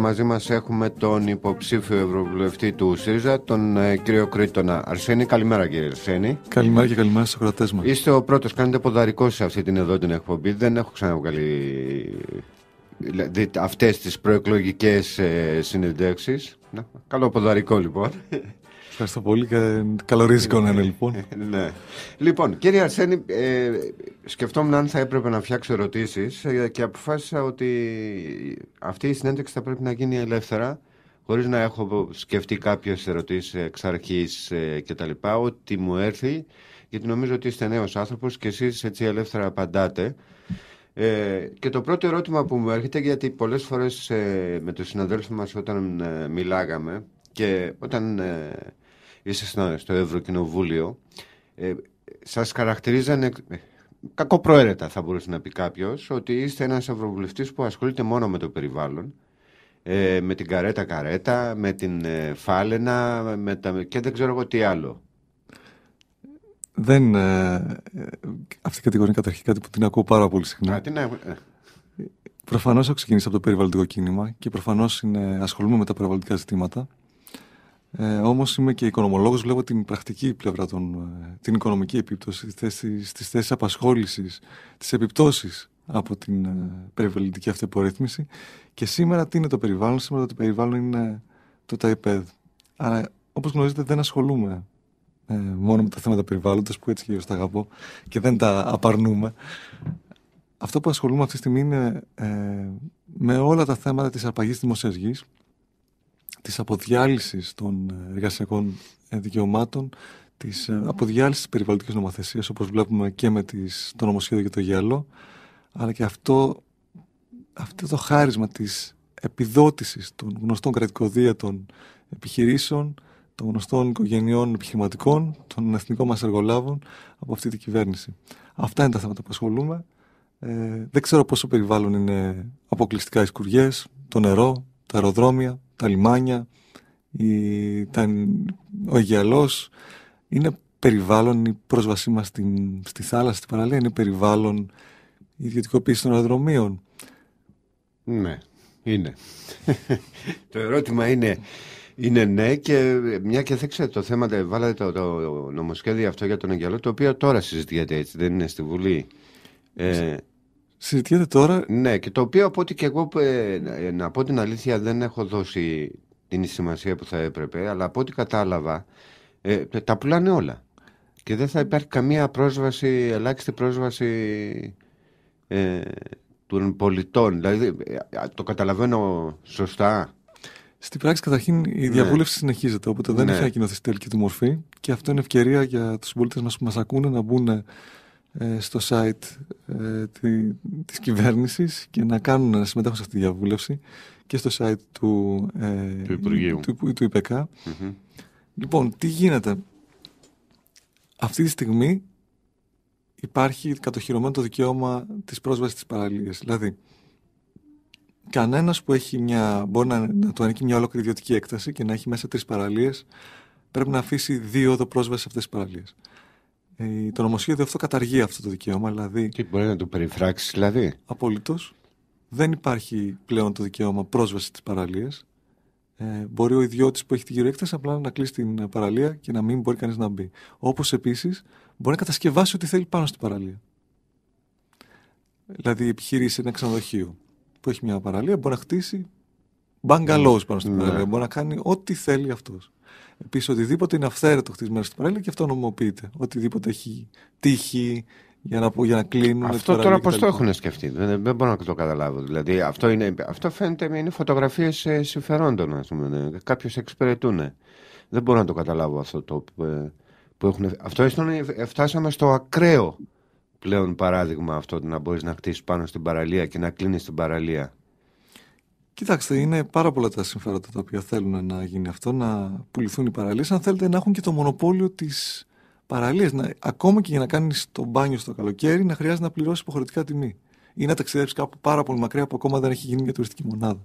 Μαζί μας έχουμε τον υποψήφιο ευρωβουλευτή του ΣΥΡΙΖΑ, τον ε, κύριο Κρήτονα Αρσένη. Καλημέρα κύριε Αρσένη. Καλημέρα και καλημέρα στους ακροατές μας. Είστε ο πρώτος, κάνετε ποδαρικό σε αυτή την εδώ την εκπομπή. Δεν έχω ξαναβγαλεί δηλαδή, αυτές τις προεκλογικές ε, συνεντεύξεις. Να, καλό ποδαρικό λοιπόν. Ευχαριστώ πολύ. Καλορίζικο να είναι λοιπόν. ναι. Λοιπόν, κύριε Αρσένη, ε, σκεφτόμουν αν θα έπρεπε να φτιάξω ερωτήσεις ε, και αποφάσισα ότι αυτή η συνέντευξη θα πρέπει να γίνει ελεύθερα, χωρίς να έχω σκεφτεί κάποιες ερωτήσεις εξ αρχής ε, κτλ. Ό,τι μου έρθει, γιατί νομίζω ότι είστε νέος άνθρωπος και εσείς έτσι ελεύθερα απαντάτε. Ε, και το πρώτο ερώτημα που μου έρχεται, γιατί πολλές φορές ε, με τους συναδέλφους μας όταν ε, μιλάγαμε και όταν Είστε στο Ευρωκοινοβούλιο, ε, σας χαρακτηρίζανε ε, κακοπροαίρετα θα μπορούσε να πει κάποιος ότι είστε ένας ευρωβουλευτής που ασχολείται μόνο με το περιβάλλον ε, με την καρέτα καρέτα, με την ε, φάλαινα με τα, και δεν ξέρω εγώ τι άλλο. Δεν, ε, αυτή η κατηγορία καταρχήν κάτι που την ακούω πάρα πολύ συχνά. Ε. Προφανώς έχω ξεκινήσει από το περιβαλλοντικό κίνημα και προφανώς ασχολούμαι με τα περιβαλλοντικά ζητήματα. Ε, Όμως είμαι και οικονομολόγος, βλέπω την πρακτική πλευρά, των, ε, την οικονομική επίπτωση στι θέσει απασχόλησης, τις επιπτώσεις από την ε, περιβαλλοντική απορρίθμιση. Και σήμερα τι είναι το περιβάλλον, σήμερα το περιβάλλον είναι το ΤΑΙΠΕΔ. Άρα, όπως γνωρίζετε, δεν ασχολούμαι ε, μόνο με τα θέματα περιβάλλοντος που έτσι και τα αγαπώ και δεν τα απαρνούμε. Αυτό που ασχολούμαι αυτή τη στιγμή είναι ε, με όλα τα θέματα της αρπαγής δημοσίας γης, της αποδιάλυσης των ε, εργασιακών ε, δικαιωμάτων, της ε, αποδιάλυσης της περιβαλλοντικής νομοθεσίας, όπως βλέπουμε και με τις, το νομοσχέδιο για το γυαλό, αλλά και αυτό, αυτό το χάρισμα της επιδότησης των γνωστών κρατικοδίατων επιχειρήσεων, των γνωστών οικογενειών επιχειρηματικών, των εθνικών μας εργολάβων από αυτή την κυβέρνηση. Αυτά είναι τα θέματα που ασχολούμαι. Ε, δεν ξέρω πόσο περιβάλλον είναι αποκλειστικά οι σκουριές, το νερό, τα αεροδρόμια, τα λιμάνια, η, τα, ο Αγιαλός. Είναι περιβάλλον η πρόσβασή μας στην, στη θάλασσα, στην παραλία, είναι περιβάλλον η ιδιωτικοποίησης των αεροδρομίων. Ναι, είναι. το ερώτημα είναι, είναι ναι και μια και ξέρετε το θέμα, βάλατε το, το, νομοσχέδιο αυτό για τον Αγιαλό, το οποίο τώρα συζητιέται έτσι, δεν είναι στη Βουλή. Ε, Συζητιέται τώρα. Ναι, και το οποίο από ό,τι και εγώ, ε, ε, να πω την αλήθεια, δεν έχω δώσει την σημασία που θα έπρεπε, αλλά από ό,τι κατάλαβα, ε, τα πουλάνε όλα. Και δεν θα υπάρχει καμία πρόσβαση, ελάχιστη πρόσβαση ε, των πολιτών. Δηλαδή, το καταλαβαίνω σωστά. Στην πράξη, καταρχήν, η ναι. διαβούλευση συνεχίζεται, οπότε δεν ναι. έχει ανακοινωθεί τελική του μορφή. Και αυτό είναι ευκαιρία για τους συμπολίτε μας που μας ακούνε να μπουν ε, στο site ε, τη, της κυβέρνησης και να κάνουν να συμμετέχουν σε αυτή τη διαβούλευση και στο site του, ε, του Υπουργείου του, του Λοιπόν, τι γίνεται. Αυτή τη στιγμή υπάρχει κατοχυρωμένο το δικαίωμα της πρόσβασης της παραλίας. Δηλαδή, κανένας που έχει μια, μπορεί να, να του ανήκει μια ολόκληρη έκταση και να έχει μέσα τρεις παραλίες, πρέπει να αφήσει δύο εδώ πρόσβαση σε αυτές τις παραλίες. Ε, το νομοσχέδιο αυτό καταργεί αυτό το δικαίωμα. Δηλαδή, Τι μπορεί να το περιφράξεις, δηλαδή. Απολύτως. Δεν υπάρχει πλέον το δικαίωμα πρόσβασης της παραλίας. Ε, μπορεί ο ιδιώτης που έχει την έκθεση απλά να κλείσει την παραλία και να μην μπορεί κανείς να μπει. Όπως επίσης μπορεί να κατασκευάσει ό,τι θέλει πάνω στην παραλία. Δηλαδή, η επιχείρηση ένα ξενοδοχείο που έχει μια παραλία μπορεί να χτίσει μπαγκαλό πάνω στην ναι. παραλία. Μπορεί να κάνει ό,τι θέλει αυτός. Επίση, οτιδήποτε είναι αυθαίρετο χτισμένο στην παρέλαιο και αυτό νομοποιείται. Οτιδήποτε έχει τύχη για να, να κλείνουν. Αυτό τώρα πώς το έχουν σκεφτεί, δεν, δεν, μπορώ να το καταλάβω. Δηλαδή, αυτό, είναι, αυτό φαίνεται είναι φωτογραφίες ε, συμφερόντων, ας πούμε. Ναι. εξυπηρετούν. Δεν μπορώ να το καταλάβω αυτό το ε, που έχουν. Αυτό φτάσαμε στο ακραίο πλέον παράδειγμα αυτό να μπορείς να χτίσεις πάνω στην παραλία και να κλείνεις την παραλία. Κοιτάξτε, είναι πάρα πολλά τα συμφέροντα τα οποία θέλουν να γίνει αυτό, να πουληθούν οι παραλίες. Αν θέλετε να έχουν και το μονοπόλιο της παραλίας. Ακόμα και για να κάνεις το μπάνιο στο καλοκαίρι, να χρειάζεται να πληρώσεις υποχρεωτικά τιμή. Ή να ταξιδέψει κάπου πάρα πολύ μακριά που ακόμα δεν έχει γίνει μια τουριστική μονάδα.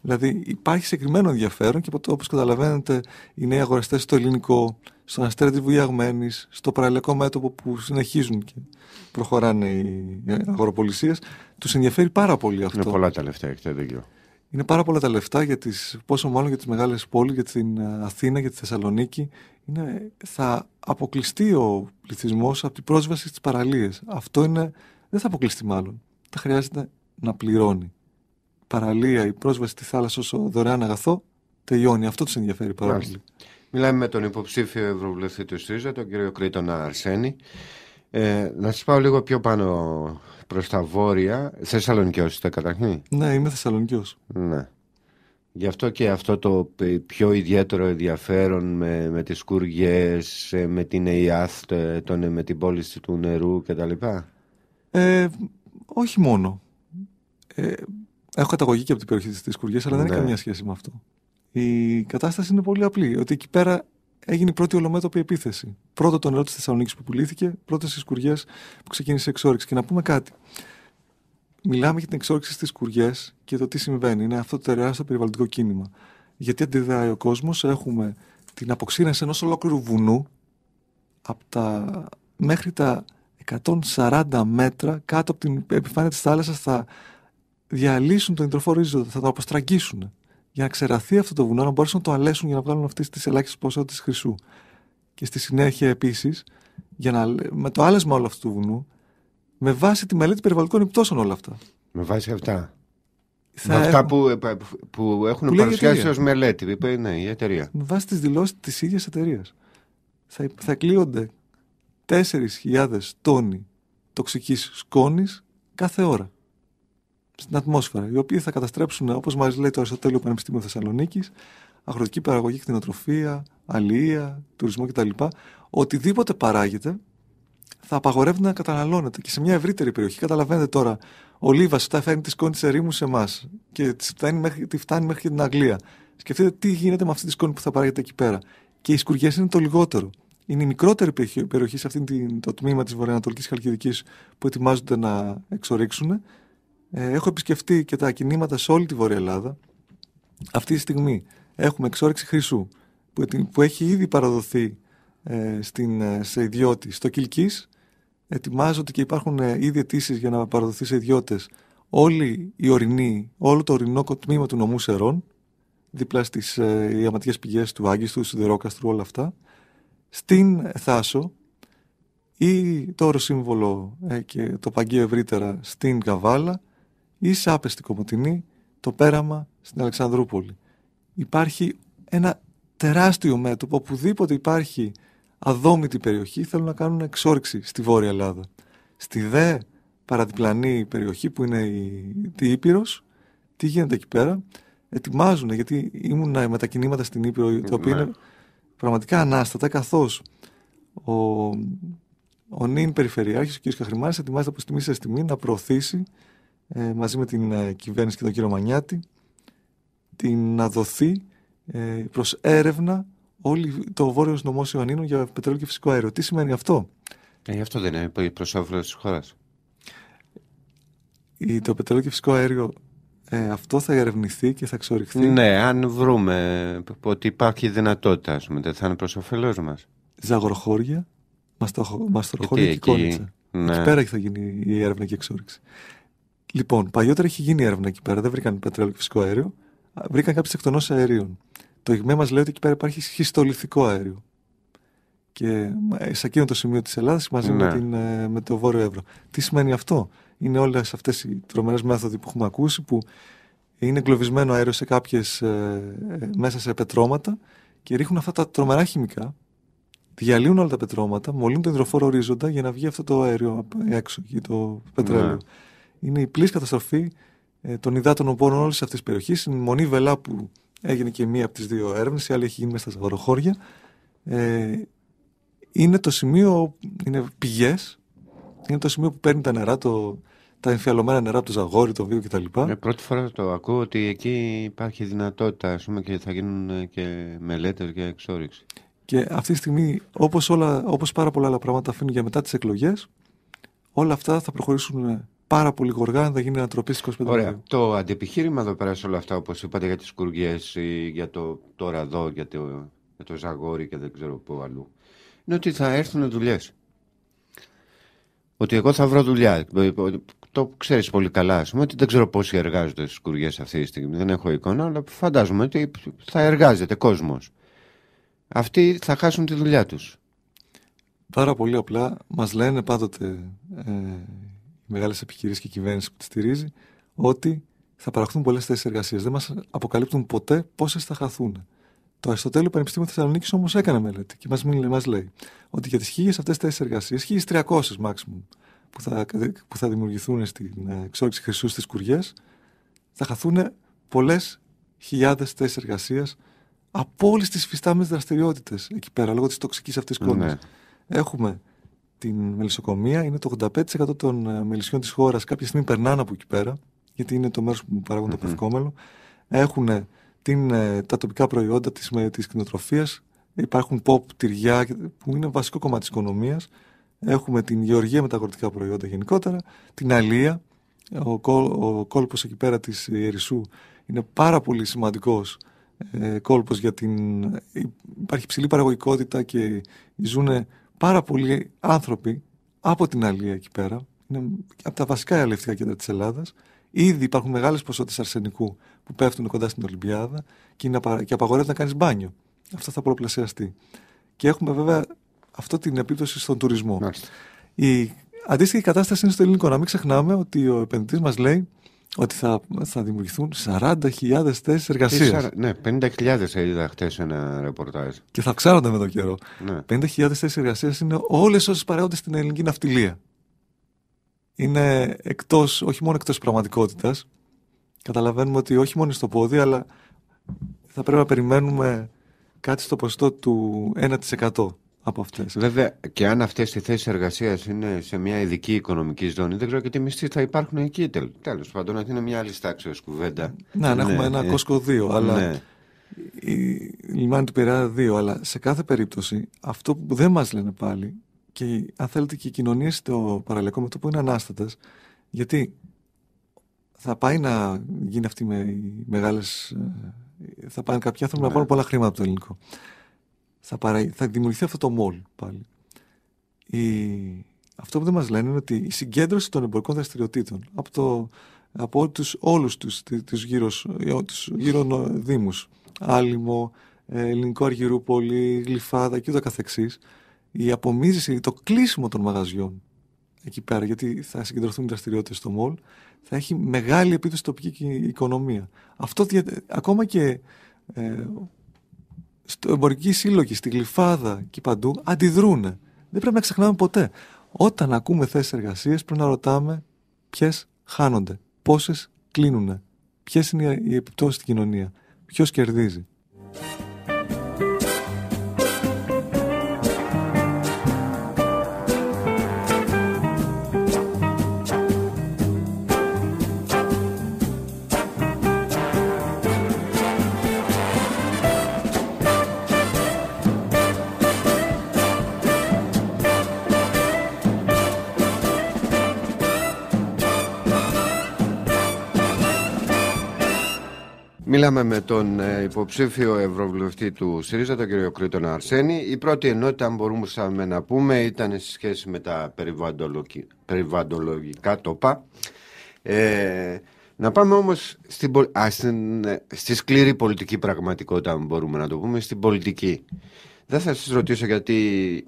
Δηλαδή υπάρχει συγκεκριμένο ενδιαφέρον και όπως καταλαβαίνετε, οι νέοι αγοραστές στο ελληνικό, στον αστέρα τη στο παραλιακό μέτωπο που συνεχίζουν και προχωράνε οι αγοροπολισίες, τους ενδιαφέρει πάρα πολύ αυτό. Είναι πολλά λεφτά, έχετε δίκιο. Είναι πάρα πολλά τα λεφτά για τις, πόσο μάλλον για τις μεγάλες πόλεις, για την ε, Αθήνα, για τη Θεσσαλονίκη. Είναι, θα αποκλειστεί ο πληθυσμός από την πρόσβαση στις παραλίες. Αυτό είναι, δεν θα αποκλειστεί μάλλον. Θα χρειάζεται να πληρώνει. Παραλία, η πρόσβαση στη θάλασσα ως δωρεάν αγαθό, τελειώνει. Αυτό τους ενδιαφέρει πάρα πολύ. Μιλάμε με τον υποψήφιο ευρωβουλευτή του ΣΥΡΙΖΑ, τον κύριο Κρήτονα Αρσένη. Ε, να σας πάω λίγο πιο πάνω προς τα βόρεια. Θεσσαλονικιός είστε καταρχήν. Ναι, είμαι Θεσσαλονικιός. Ναι. Γι' αυτό και αυτό το πιο ιδιαίτερο ενδιαφέρον με, με τις κούργιες, ε, με την ΕΙΑΘ, ε, τον, ε, με την πώληση του νερού κτλ. Ε, όχι μόνο. Ε, έχω καταγωγή και από την περιοχή της κουριές, αλλά δεν έχει ναι. καμία σχέση με αυτό. Η κατάσταση είναι πολύ απλή, ότι εκεί πέρα έγινε η πρώτη ολομέτωπη επίθεση. Πρώτο το νερό της Θεσσαλονίκης που πουλήθηκε, πρώτες οι σκουριές που ξεκίνησε η εξόριξη. Και να πούμε κάτι. Μιλάμε για την εξόριξη στις σκουριές και το τι συμβαίνει. Είναι αυτό το τεράστιο περιβαλλοντικό κίνημα. Γιατί αντιδράει ο κόσμος, έχουμε την αποξήρανση ενός ολόκληρου βουνού από τα, μέχρι τα 140 μέτρα κάτω από την επιφάνεια της θάλασσας θα διαλύσουν τον υδροφόρο θα το αποστραγγίσουν για να ξεραθεί αυτό το βουνό, να μπορέσουν να το αλέσουν για να βγάλουν αυτές τις ελάχιστες ποσότητες χρυσού. Και στη συνέχεια επίσης, να... με το άλεσμα όλου αυτού του βουνού, με βάση τη μελέτη περιβαλλοντικών επιπτώσεων όλα αυτά. Με βάση αυτά. Θα με αυτά που, που έχουν που παρουσιάσει ως μελέτη, είπε ναι, η εταιρεία. Με βάση τις δηλώσεις της ίδιας εταιρείας. Θα, θα κλείονται 4.000 τόνοι τοξικής σκόνης κάθε ώρα στην ατμόσφαιρα, οι οποίοι θα καταστρέψουν, όπως μας λέει το Αριστοτέλειο Πανεπιστήμιο Θεσσαλονίκης, αγροτική παραγωγή, κτηνοτροφία, αλληλεία, τουρισμό κτλ. Οτιδήποτε παράγεται θα απαγορεύεται να καταναλώνεται και σε μια ευρύτερη περιοχή. Καταλαβαίνετε τώρα, ο Λίβας τα φέρνει τη σκόνη της ερήμου σε εμάς και τη φτάνει, μέχρι, τη φτάνει μέχρι και την Αγγλία. Σκεφτείτε τι γίνεται με αυτή τη σκόνη που θα παράγεται εκεί πέρα. Και οι σκουριές είναι το λιγότερο. Είναι η μικρότερη περιοχή σε αυτό το τμήμα της Βορειοανατολικής Χαλκιδικής που ετοιμάζονται να εξορίξουν ε, έχω επισκεφτεί και τα κινήματα σε όλη τη Βόρεια Ελλάδα. Αυτή τη στιγμή έχουμε εξόρυξη χρυσού που, που έχει ήδη παραδοθεί ε, στην, ε, σε ιδιώτη στο Κιλκής. Ετοιμάζονται και υπάρχουν ε, ήδη αιτήσεις για να παραδοθεί σε ιδιώτες όλη η ορεινή, όλο το ορεινό τμήμα του νομού Σερών, δίπλα στις ε, ιαματικές πηγές του Άγγιστου, του Σιδερόκαστρου, όλα αυτά, στην Θάσο ή το συμβολό ε, και το παγκείο ευρύτερα στην Καβάλα ή σάπε στην Κομωτινή, το πέραμα στην Αλεξανδρούπολη. Υπάρχει ένα τεράστιο μέτωπο, οπουδήποτε υπάρχει αδόμητη περιοχή, θέλουν να κάνουν εξόρυξη στη Βόρεια Ελλάδα. Στη δε παραδιπλανή περιοχή που είναι η, η Ήπειρος, τι γίνεται εκεί πέρα, ετοιμάζουν, γιατί ήμουν με τα κινήματα στην Ήπειρο, τα οποία είναι ναι. πραγματικά ανάστατα, καθώς ο, ο νυν Περιφερειάρχης, ο κ. Καχρημάνης, ετοιμάζεται από στιγμή σε στιγμή να προωθήσει ε, μαζί με την ε, κυβέρνηση και τον κύριο Μανιάτη την να δοθεί ε, προς έρευνα όλη το βόρειο νομός Ιωαννίνων για πετρελό και φυσικό αέριο. Τι σημαίνει αυτό? Ε, αυτό δεν είναι προς όφελος της χώρας. Το πετρελό και φυσικό αέριο ε, αυτό θα ερευνηθεί και θα ξόριχθεί. Ναι, αν βρούμε ότι υπάρχει δυνατότητα, θα είναι προς όφελός μας. Ζαγροχώρια, μαστροχώρια και, και, και κόνιτσα. Ναι. Εκεί πέρα θα γίνει η έρευνα και η εξόριξη. Λοιπόν, παλιότερα είχε γίνει έρευνα εκεί πέρα, δεν βρήκαν πετρέλαιο και φυσικό αέριο. Βρήκαν κάποιες εκτονώσεις αερίων. Το ΙΓΜΕ μας λέει ότι εκεί πέρα υπάρχει σχιστολιθικό αέριο. Και σε εκείνο το σημείο της Ελλάδας μαζί με, ναι. την, ε, με το Βόρειο Εύρο. Τι σημαίνει αυτό, Είναι όλες αυτές οι τρομερές μέθοδοι που έχουμε ακούσει που είναι εγκλωβισμένο αέριο σε κάποιες, ε, ε, μέσα σε πετρώματα και ρίχνουν αυτά τα τρομερά χημικά. Διαλύουν όλα τα πετρώματα, μολύνουν τον υδροφόρο ορίζοντα για να βγει αυτό το αέριο έξω, το ναι. πετρέλαιο είναι η πλήρης καταστροφή ε, των υδάτων οπόρων όλης αυτής της περιοχής. Η μονή βελά που έγινε και μία από τις δύο έρευνες, η άλλη έχει γίνει μέσα στα βαροχώρια. Ε, είναι το σημείο, είναι πηγές, είναι το σημείο που παίρνει τα νερά, το, τα εμφιαλωμένα νερά από το Ζαγόρι, το Βίο κτλ. Ε, πρώτη φορά το ακούω ότι εκεί υπάρχει δυνατότητα ας πούμε, και θα γίνουν ε, και μελέτες για εξόριξη. Και αυτή τη στιγμή, όπως όπως πάρα πολλά άλλα πράγματα αφήνουν για μετά τις εκλογές, όλα αυτά θα προχωρήσουν ε, πάρα πολύ γοργά να γίνει ανατροπή στις 25 Ωραία. Το αντιεπιχείρημα εδώ πέρα σε όλα αυτά, όπως είπατε για τις ή για το τώρα εδώ, για το, για το ζαγόρι και δεν ξέρω πού αλλού, είναι ότι θα έρθουν δουλειές. Ότι εγώ θα βρω δουλειά. Το ξέρεις πολύ καλά, ας πούμε, ότι δεν ξέρω πόσοι εργάζονται στις κουριέ αυτή τη στιγμή. Δεν έχω εικόνα, αλλά φαντάζομαι ότι θα εργάζεται κόσμος. Αυτοί θα χάσουν τη δουλειά τους. Πάρα πολύ απλά. Μας λένε πάντοτε ε, μεγάλες επιχειρήσεις και κυβέρνηση που τη στηρίζει, ότι θα παραχθούν πολλές θέσεις εργασίας. Δεν μας αποκαλύπτουν ποτέ πόσες θα χαθούν. Το Αριστοτέλειο Πανεπιστήμιο Θεσσαλονίκης όμως έκανε μελέτη και μας λέει ότι για τις χίλιες αυτές θέσεις εργασίας, 1300 maximum που θα, που θα δημιουργηθούν στην ε, εξόριξη χρυσούς στις κουριές, θα χαθούν πολλές χιλιάδες θέσεις εργασίας από όλες τις φυστάμενες δραστηριότητες εκεί πέρα, λόγω της τοξικής αυτής κόνη. Ναι. Έχουμε την μελισσοκομεία είναι το 85% των ε, μελισσιών της χώρας. κάποια στιγμή περνάνε από εκεί πέρα γιατί είναι το μέρος που παραγουν το πευκόμελο έχουν ε, την, ε, τα τοπικά προϊόντα της, της κτηνοτροφίας υπάρχουν pop, τυριά που είναι βασικό κομμάτι της οικονομίας. έχουμε την γεωργία με τα αγροτικά προϊόντα γενικότερα την αλία ο, κόλπος εκεί πέρα της Ιερισσού είναι πάρα πολύ σημαντικός κόλπος για την... υπάρχει υψηλή παραγωγικότητα και ζουν πάρα πολλοί άνθρωποι από την Αλία εκεί πέρα, είναι από τα βασικά ελευτικά κέντρα της Ελλάδας. Ήδη υπάρχουν μεγάλες ποσότητες αρσενικού που πέφτουν κοντά στην Ολυμπιάδα και, απαγορεύεται να κάνεις μπάνιο. Αυτό θα πολλαπλασιαστεί. Και έχουμε βέβαια αυτό την επίπτωση στον τουρισμό. Η αντίστοιχη κατάσταση είναι στο ελληνικό. Να μην ξεχνάμε ότι ο επενδυτής μας λέει ότι θα, θα δημιουργηθούν 40.000 θέσεις εργασίας. Ναι, 50.000 είδα χθε ένα ρεπορτάζ. Και θα αυξάνονται με τον καιρό. Ναι. 50.000 θέσεις εργασίας είναι όλες όσες παρέχονται στην ελληνική ναυτιλία. Είναι εκτός, όχι μόνο εκτός πραγματικότητας. Καταλαβαίνουμε ότι όχι μόνο στο πόδι, αλλά θα πρέπει να περιμένουμε κάτι στο ποσοστό του 1% από αυτές. Βέβαια, και αν αυτές οι θέσεις εργασίας είναι σε μια ειδική οικονομική ζώνη, δεν ξέρω και τι μισθοί θα υπάρχουν εκεί. Τέλος πάντων, αυτή είναι μια άλλη τάξη κουβέντα. Να, να έχουμε ένα ναι. Ε, κόσκο 2, αλλά. Ναι. Η λιμάνι του Πειραιά 2, αλλά σε κάθε περίπτωση αυτό που δεν μας λένε πάλι και αν θέλετε και οι κοινωνίες στο παραλιακό που είναι ανάστατες, γιατί θα πάει να γίνει αυτή με μεγάλες. Ε, θα πάνε κάποιοι άνθρωποι να ναι. πάρουν πολλά χρήματα από το ελληνικό θα, παρα... θα δημιουργηθεί αυτό το μόλ πάλι. Η... Αυτό που δεν μας λένε είναι ότι η συγκέντρωση των εμπορικών δραστηριοτήτων από, το... από τους, όλους τους, τους, ε, τους γύρω δήμους, Άλυμο, ε, Ελληνικό Αργυρούπολη, Γλυφάδα και ούτω καθεξής, η απομίζηση, το κλείσιμο των μαγαζιών εκεί πέρα, γιατί θα συγκεντρωθούν οι δραστηριότητες στο μόλ, θα έχει μεγάλη επίδοση τοπική οικονομία. Αυτό, ακόμα και ε, εμπορικοί σύλλογοι στη Γλυφάδα και παντού αντιδρούν. Δεν πρέπει να ξεχνάμε ποτέ. Όταν ακούμε θέσεις εργασίας, πρέπει να ρωτάμε ποιες χάνονται, πόσες κλείνουν, ποιες είναι οι επιπτώσεις στην κοινωνία, ποιος κερδίζει. Μιλάμε με τον ε, υποψήφιο ευρωβουλευτή του ΣΥΡΙΖΑ, τον κύριο Κρήτονα Αρσένη. Η πρώτη ενότητα, αν μπορούσαμε να πούμε, ήταν σε σχέση με τα περιβαντολογικά τόπα. Ε, να πάμε όμως ε, στη σκληρή πολιτική πραγματικότητα, αν μπορούμε να το πούμε, στην πολιτική. Δεν θα σας ρωτήσω γιατί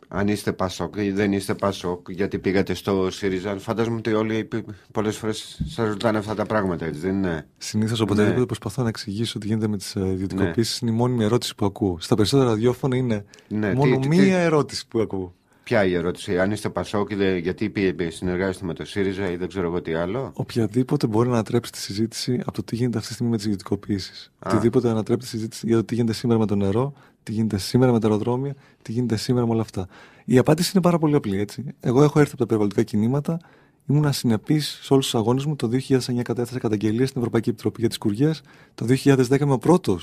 αν είστε Πασόκ ή δεν είστε Πασόκ, γιατί πήγατε στο ΣΥΡΙΖΑ. Φαντάζομαι ότι όλοι πολλές φορές σας ρωτάνε αυτά τα πράγματα, έτσι δεν είναι. Συνήθως οποτεδήποτε ναι. προσπαθώ να εξηγήσω τι γίνεται με τις ε, ιδιωτικοποιήσει, ναι. είναι η μόνιμη ερώτηση που ακούω. Στα περισσότερα ραδιόφωνα είναι ναι. μόνο τι, μία τι, ερώτηση που ακούω. Ποια η ερώτηση, αν είστε Πασόκ, γιατί συνεργάζεστε με το ΣΥΡΙΖΑ ή δεν ξέρω εγώ τι άλλο. Οποιαδήποτε μπορεί να ανατρέψει τη συζήτηση από το τι γίνεται αυτή τη στιγμή με τις ιδιωτικοποιήσει. Οτιδήποτε ανατρέπει τη συζήτηση για το τι γίνεται σήμερα με το νερό, τι γίνεται σήμερα με τα αεροδρόμια, τι γίνεται σήμερα με όλα αυτά. Η απάντηση είναι πάρα πολύ απλή. Έτσι. Εγώ έχω έρθει από τα περιβαλλοντικά κινήματα, ήμουν ασυνεπής σε όλους τους αγώνες μου. Το 2009 κατέθεσα καταγγελία στην Ευρωπαϊκή Επιτροπή για τις Κουριές. Το 2010 είμαι ο πρώτος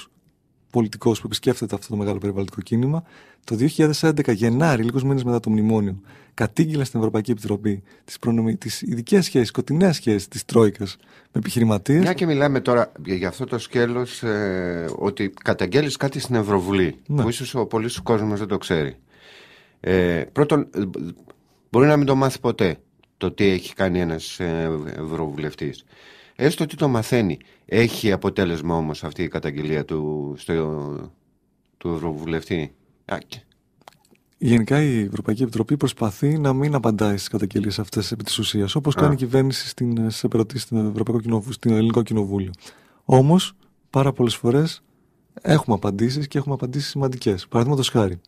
πολιτικός που επισκέφτεται αυτό το μεγάλο περιβαλλοντικό κίνημα, το 2011 Γενάρη, λίγους μήνες μετά το μνημόνιο, κατήγγειλε στην Ευρωπαϊκή Επιτροπή τις προνομι... τις ειδικές σχέσεις, σκοτεινές σχέσεις της Τρόικας με επιχειρηματίες. Μια και μιλάμε τώρα για αυτό το σκέλος ε, ότι καταγγέλεις κάτι στην Ευρωβουλή, ναι. που ίσως ο πολλή κόσμος δεν το ξέρει. Ε, πρώτον, ε, μπορεί να μην το μάθει ποτέ το τι έχει κάνει ένας ε, ευρωβουλευτής. Έστω ότι το μαθαίνει. Έχει αποτέλεσμα όμως αυτή η καταγγελία του, στο, του Ευρωβουλευτή. Γενικά η Ευρωπαϊκή Επιτροπή προσπαθεί να μην απαντάει στις καταγγελίες αυτές επί της ουσίας, όπως κάνει η κυβέρνηση σε στι ερωτήσει στην Ελληνικό Κοινοβούλιο. Όμως, πάρα πολλές φορές έχουμε απαντήσεις και έχουμε απαντήσεις σημαντικές. Παραδείγματος χάρη,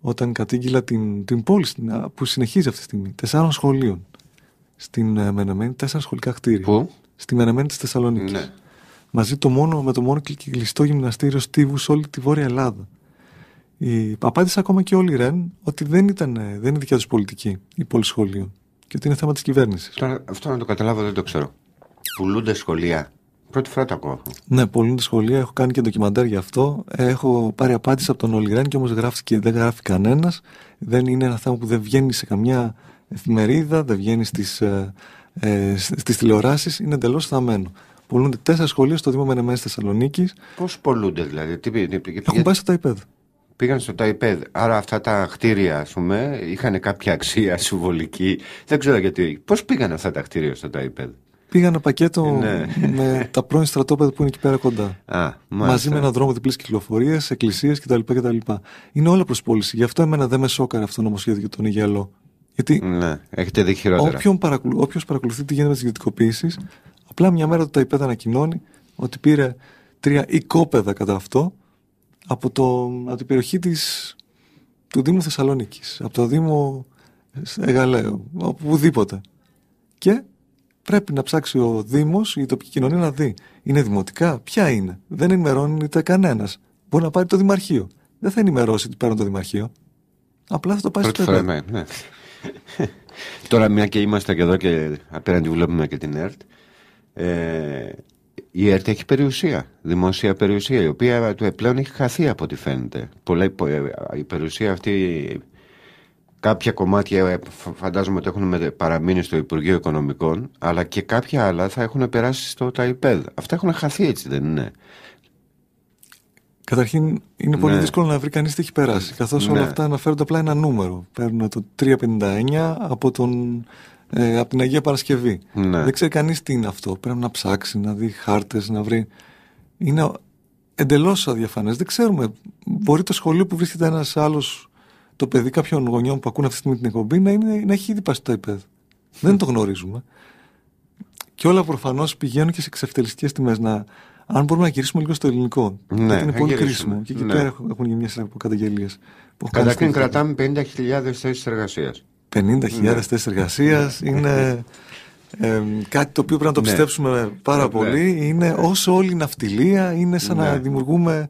όταν κατήγγειλα την, την πόλη που συνεχίζει αυτή τη στιγμή, τεσσάρων σχολείων στην ε, Μενεμένη, τέσσερα σχολικά κτίρια. Πού? στη μενεμένη της Θεσσαλονίκης. Ναι. Μαζί το μόνο, με το μόνο κλειστό γυμναστήριο Στίβου σε όλη τη Βόρεια Ελλάδα. Η... Απάντησε ακόμα και όλοι οι Ρεν ότι δεν, ήταν, δεν είναι δικιά τους πολιτική η πόλη και ότι είναι θέμα της κυβέρνησης. Αυτό να το καταλάβω δεν το ξέρω. Πουλούνται σχολεία. Πρώτη φορά το ακούω Ναι, πουλούνται σχολεία. Έχω κάνει και ντοκιμαντέρ γι' αυτό. Έχω πάρει απάντηση από τον όλοι Ρεν και όμως δεν γράφει κανένας. Δεν είναι ένα θέμα που δεν βγαίνει σε καμιά εφημερίδα, δεν βγαίνει στις, ε, ε, στις τηλεοράσεις είναι εντελώς θαμένο. Πολούνται τέσσερα σχολεία στο Δήμο Μενεμένης Θεσσαλονίκης. Πώς πολλούνται δηλαδή, τι πήγαινε. Έχουν πάει στο ΤΑΙΠΕΔ. Πήγαν στο ΤΑΙΠΕΔ. Άρα αυτά τα κτίρια, ας πούμε, είχαν κάποια αξία συμβολική. Δεν ξέρω γιατί. Πώς πήγαν αυτά τα κτίρια στο ΤΑΙΠΕΔ. Πήγανε πακέτο ε, ναι. με τα πρώην στρατόπεδα που είναι εκεί πέρα κοντά. Α, μαζί με έναν δρόμο διπλής κυκλοφορίας, εκκλησίε κτλ, κτλ. Είναι όλα προ πώληση. Γι' αυτό εμένα δεν με σόκαρε αυτό το νομοσχέδιο τον Ιγελό. Γιατί ναι, έχετε δει χειρότερα. παρακολουθεί τι γίνεται με τι ιδιωτικοποίησει, απλά μια μέρα το ΤΑΙΠΕΔ ανακοινώνει ότι πήρε τρία οικόπεδα κατά αυτό από, το, από την περιοχή της, του Δήμου Θεσσαλονίκης, από το Δήμο Εγαλαίου, οπουδήποτε. Και πρέπει να ψάξει ο Δήμος, η τοπική κοινωνία να δει. Είναι δημοτικά, ποια είναι. Δεν ενημερώνεται κανένας. Μπορεί να πάρει το Δημαρχείο. Δεν θα ενημερώσει ότι παίρνει το Δημαρχείο. Απλά θα το πάει στο ναι. ναι. Τώρα μια και είμαστε και εδώ και απέναντι βλέπουμε και την ΕΡΤ ε, η ΕΡΤ έχει περιουσία, δημόσια περιουσία η οποία του έπλεον έχει χαθεί από ό,τι φαίνεται ε, η περιουσία αυτή κάποια κομμάτια ε, φαντάζομαι ότι έχουν παραμείνει στο Υπουργείο Οικονομικών αλλά και κάποια άλλα θα έχουν περάσει στο ΤΑΙΠΕΔ αυτά έχουν χαθεί έτσι δεν είναι Καταρχήν είναι πολύ ναι. δύσκολο να βρει κανείς τι έχει περάσει, καθώς όλα ναι. αυτά αναφέρονται απλά ένα νούμερο. Παίρνουν το 359 από, τον, ε, την Αγία Παρασκευή. Ναι. Δεν ξέρει κανείς τι είναι αυτό. Πρέπει να ψάξει, να δει χάρτες, να βρει. Είναι εντελώς αδιαφανές. Δεν ξέρουμε. Μπορεί το σχολείο που βρίσκεται ένας άλλος, το παιδί κάποιων γονιών που ακούνε αυτή τη στιγμή την εκπομπή, να, να έχει ήδη πάει στο iPad. Δεν το γνωρίζουμε. Και όλα προφανώς πηγαίνουν και σε εξευτελιστικές τιμές. Να, αν μπορούμε να γυρίσουμε λίγο στο ελληνικό. Ναι, είναι πολύ κρίσιμο. Και εκεί ναι. πέρα έχουν γίνει μια σειρά από καταγγελίες. Καταρχήν κρατάμε 50.000 θέσεις εργασίας. 50.000 ναι. θέσεις εργασίας ναι. είναι ε, κάτι το οποίο πρέπει να το ναι. πιστέψουμε πάρα ναι. πολύ. Είναι όσο όλη η ναυτιλία, είναι σαν να δημιουργούμε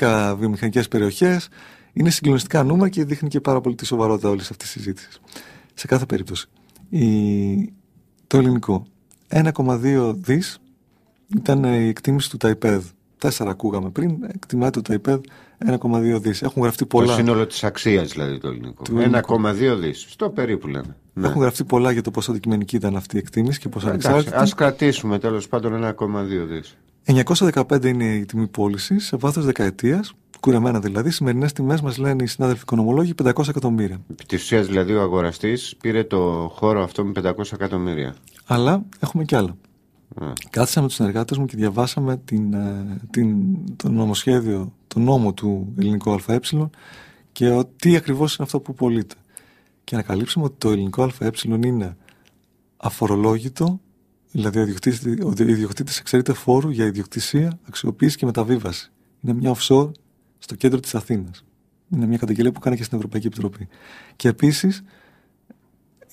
10 βιομηχανικές περιοχές. Είναι συγκλονιστικά νούμερα και δείχνει και πάρα πολύ τη σοβαρότητα όλης αυτής της συζήτησης. Σε κάθε περίπτωση. Η... Το ελληνικό. 1,2 δις ήταν η εκτίμηση του ΤΑΙΠΕΔ. Τέσσερα ακούγαμε πριν, εκτιμάται το ΤΑΙΠΕΔ 1,2 δις. Έχουν γραφτεί πολλά. Το σύνολο της αξίας δηλαδή το ελληνικό. 1,2 δις. Στο περίπου λέμε. Ναι. Έχουν γραφτεί πολλά για το πόσο αντικειμενική ήταν αυτή η εκτίμηση και πόσο ανεξάρτητη. Ας κρατήσουμε τέλος πάντων 1,2 δι. 915 είναι η τιμή πώλησης σε βάθος δεκαετίας. Κουρεμένα δηλαδή, σημερινές τιμές μας λένε οι συνάδελφοι οικονομολόγοι 500 εκατομμύρια. Επί τη ουσία δηλαδή ο αγοραστής πήρε το χώρο αυτό με 500 εκατομμύρια. Αλλά έχουμε κι άλλα. Mm. Κάθισα με τους συνεργάτες μου και διαβάσαμε την, ε, την, το νομοσχέδιο, το νόμο του ελληνικού ΑΕ και ο, τι ακριβώς είναι αυτό που πωλείται. Και ανακαλύψαμε ότι το ελληνικό ΑΕ είναι αφορολόγητο, δηλαδή ο ιδιοκτήτης εξαιρείται φόρου για ιδιοκτησία, αξιοποίηση και μεταβίβαση. Είναι μια offshore στο κέντρο της Αθήνας. Είναι μια καταγγελία που κάνει και στην Ευρωπαϊκή Επιτροπή. Και επίσης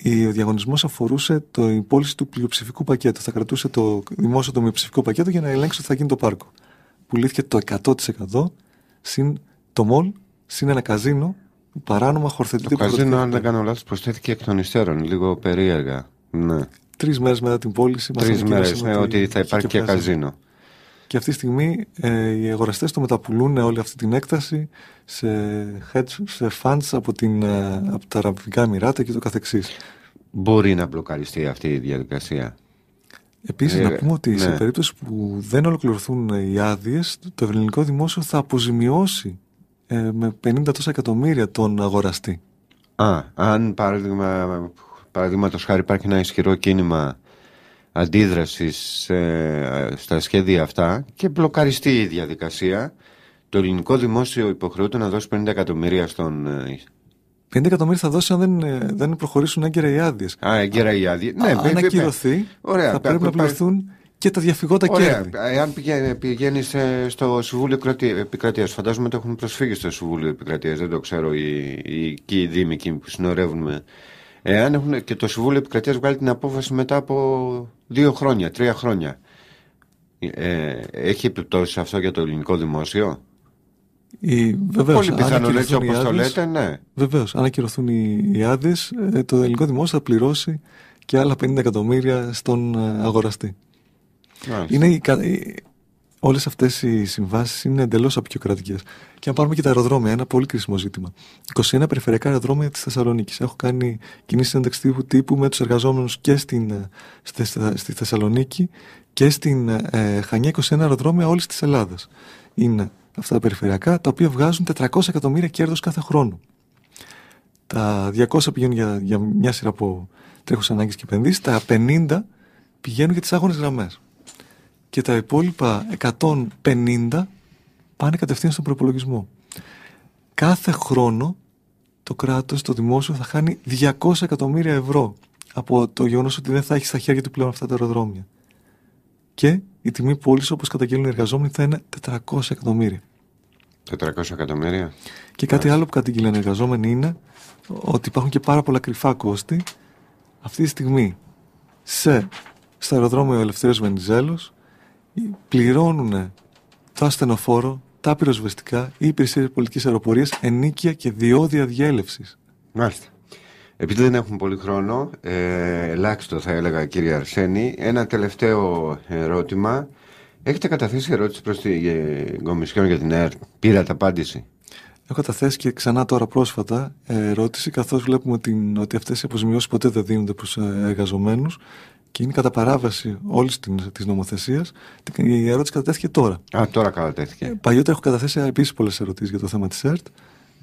ο διαγωνισμός αφορούσε την πώληση του πλειοψηφικού πακέτου. Θα κρατούσε το δημόσιο το μειοψηφικό πακέτο για να ελέγξει ότι θα γίνει το πάρκο. Πουλήθηκε το 100% συν το μολ, συν ένα καζίνο, παράνομα χορθετητή Το καζίνο, αν δεν κάνω λάθος, προσθέθηκε εκ των υστέρων, λίγο περίεργα. Ναι. Τρεις μέρες μετά την πώληση μας Τρεις μέρε, ότι θα υπάρχει και, και καζίνο. Και αυτή τη στιγμή ε, οι αγοραστές το μεταπουλούν όλη αυτή την έκταση σε, σε funds από, την, ε, από τα Αραβικά Εμμυράτα και το καθεξής. Μπορεί να μπλοκαριστεί αυτή η διαδικασία. Επίσης, να ε, πούμε ότι σε ναι. περίπτωση που δεν ολοκληρωθούν οι άδειες, το ελληνικό δημόσιο θα αποζημιώσει ε, με 50 τόσα εκατομμύρια τον αγοραστή. Α, αν παράδειγμα, παραδείγματος χάρη υπάρχει ένα ισχυρό κίνημα αντίδρασης ε, στα σχέδια αυτά και μπλοκαριστεί η διαδικασία. Το ελληνικό δημόσιο υποχρεούται να δώσει 50 εκατομμύρια στον... 50 ε, εκατομμύρια θα δώσει αν δεν, ε, δεν προχωρήσουν έγκαιρα οι άδειες. Α, έγκαιρα οι άδειες. Ναι, αν ακυρωθεί, Ωραία, θα πρέπει να πληρωθούν και τα διαφυγότα κέρδη. Εάν πηγαίνεις ε, στο Συμβούλιο Επικρατείας, φαντάζομαι ότι έχουν προσφύγει στο Συμβούλιο Επικρατείας, δεν το ξέρω, οι, οι, οι δήμοι που συνορεύουν. Εάν έχουν, και το Συμβούλιο Επικρατείας βγάλει την απόφαση μετά από δύο χρόνια, τρία χρόνια. Ε, έχει επιπτώσεις αυτό για το ελληνικό δημόσιο. Η... Πολύ πιθανόν έτσι όπω το λέτε, ναι. Βεβαίως. Αν ακυρωθούν οι, οι άδειες, ε, το ελληνικό δημόσιο θα πληρώσει και άλλα 50 εκατομμύρια στον ε, αγοραστή. Είναι η, Όλες αυτές οι συμβάσεις είναι εντελώς απεικιοκρατικές. Και αν πάρουμε και τα αεροδρόμια, ένα πολύ κρίσιμο ζήτημα. 21 περιφερειακά αεροδρόμια της Θεσσαλονίκης. Έχω κάνει κοινή συνέντευξη τύπου, τύπου με τους εργαζόμενους και στην, ε, στη, Θεσσαλονίκη και στην ε, ε Χανιά 21 αεροδρόμια όλης της Ελλάδας. Είναι αυτά τα περιφερειακά, τα οποία βγάζουν 400 εκατομμύρια κέρδος κάθε χρόνο. Τα 200 πηγαίνουν για, για μια σειρά από τρέχους ανάγκες και επενδύσεις, τα 50 πηγαίνουν για τις άγονε γραμμές και τα υπόλοιπα 150 πάνε κατευθείαν στον προπολογισμό. Κάθε χρόνο το κράτος, το δημόσιο θα χάνει 200 εκατομμύρια ευρώ από το γεγονός ότι δεν θα έχει στα χέρια του πλέον αυτά τα αεροδρόμια. Και η τιμή πώληση, όπως καταγγέλνουν οι εργαζόμενοι, θα είναι 400 εκατομμύρια. 400 εκατομμύρια. Και κάτι άλλο που καταγγείλουν οι εργαζόμενοι είναι ότι υπάρχουν και πάρα πολλά κρυφά κόστη αυτή τη στιγμή σε, στο αεροδρόμιο Ελευθερία Βενιζέλο, πληρώνουν το ασθενοφόρο, τα πυροσβεστικά, οι υπηρεσίες πολιτικής αεροπορίας, ενίκεια και διόδια διέλευσης. Μάλιστα. Επειδή δεν έχουμε πολύ χρόνο, ε, ελάχιστο θα έλεγα κύριε Αρσένη, ένα τελευταίο ερώτημα. Έχετε καταθέσει ερώτηση προς την ε, Κομισιόν για την ΕΡΤ. Πήρατε απάντηση. Έχω καταθέσει και ξανά τώρα πρόσφατα ερώτηση, καθώς βλέπουμε την, ότι αυτές οι αποζημιώσει ποτέ δεν δίνονται προς ε, εργαζομένους και είναι κατά παράβαση όλης της νομοθεσίας. Η ερώτηση κατατέθηκε τώρα. Α, τώρα κατατέθηκε. Ε, παλιότερα έχω καταθέσει επίσης πολλές ερωτήσεις για το θέμα της ΕΡΤ.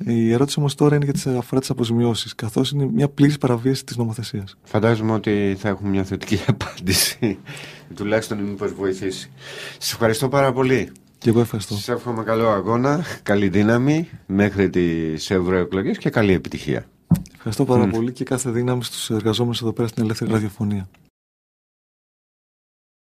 Ε, η ερώτηση όμως τώρα είναι για τις αφορά τις αποζημιώσεις, καθώς είναι μια πλήρης παραβίαση της νομοθεσίας. Φαντάζομαι ότι θα έχουμε μια θετική απάντηση. Τουλάχιστον μήπω βοηθήσει. Σας ευχαριστώ πάρα πολύ. Και εγώ ευχαριστώ. Σας εύχομαι καλό αγώνα, καλή δύναμη μέχρι τις ευρωεκλογές και καλή επιτυχία. Ευχαριστώ πάρα πολύ και κάθε δύναμη στους εργαζόμενους εδώ πέρα στην ελεύθερη ραδιοφωνία.